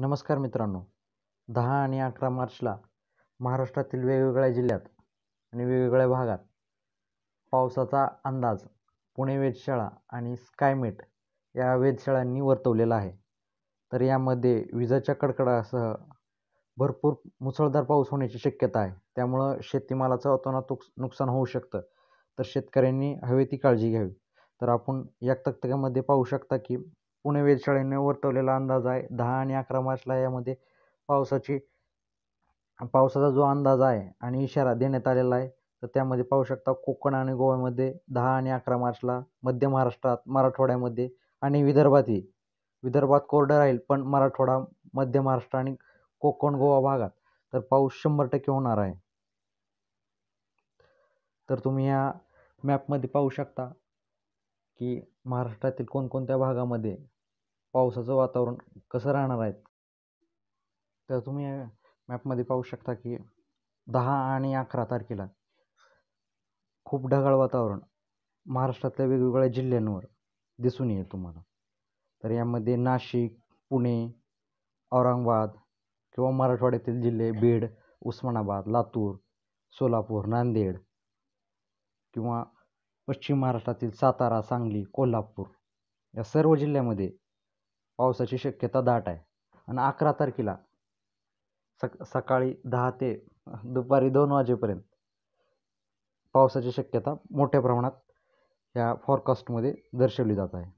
नमस्कार मित्रांनो दहा आणि अकरा मार्चला महाराष्ट्रातील वेगवेगळ्या जिल्ह्यात आणि वेगवेगळ्या भागात पावसाचा अंदाज पुणे वेधशाळा आणि स्कायमेट या वेधशाळांनी वर्तवलेला आहे तर यामध्ये विजाच्या कडकडासह भरपूर मुसळधार पाऊस होण्याची शक्यता आहे त्यामुळं शेतीमालाचं अतोनात नुकसान होऊ शकतं तर शेतकऱ्यांनी हवे ती काळजी घ्यावी तर आपण या तक्त्यामध्ये पाहू शकता की पुणे वेधशाळेने वर्तवलेला अंदाज आहे दहा आणि अकरा मार्चला यामध्ये पावसाची पावसाचा जो अंदाज आहे आणि इशारा देण्यात आलेला आहे तर त्यामध्ये पाहू शकता कोकण आणि गोव्यामध्ये दहा आणि अकरा मार्चला मध्य महाराष्ट्रात मराठवाड्यामध्ये आणि विदर्भातही विदर्भात कोरडं राहील पण मराठवाडा मध्य महाराष्ट्र आणि कोकण गोवा भागात तर पाऊस शंभर टक्के होणार आहे तर तुम्ही या मॅपमध्ये पाहू शकता की महाराष्ट्रातील कोणकोणत्या भागामध्ये पावसाचं वातावरण कसं राहणार आहे तर तुम्ही मॅपमध्ये पाहू शकता की दहा आणि अकरा तारखेला खूप ढगाळ वातावरण महाराष्ट्रातल्या वेगवेगळ्या जिल्ह्यांवर दिसून येईल तुम्हाला तर यामध्ये नाशिक पुणे औरंगाबाद किंवा मराठवाड्यातील जिल्हे बीड उस्मानाबाद लातूर सोलापूर नांदेड किंवा पश्चिम महाराष्ट्रातील सातारा सांगली कोल्हापूर या सर्व जिल्ह्यामध्ये पावसाची शक्यता दाट आहे आणि अकरा तारखेला सक सकाळी दहा ते दुपारी दोन वाजेपर्यंत पावसाची शक्यता मोठ्या प्रमाणात या फॉरकास्टमध्ये दर्शवली जात आहे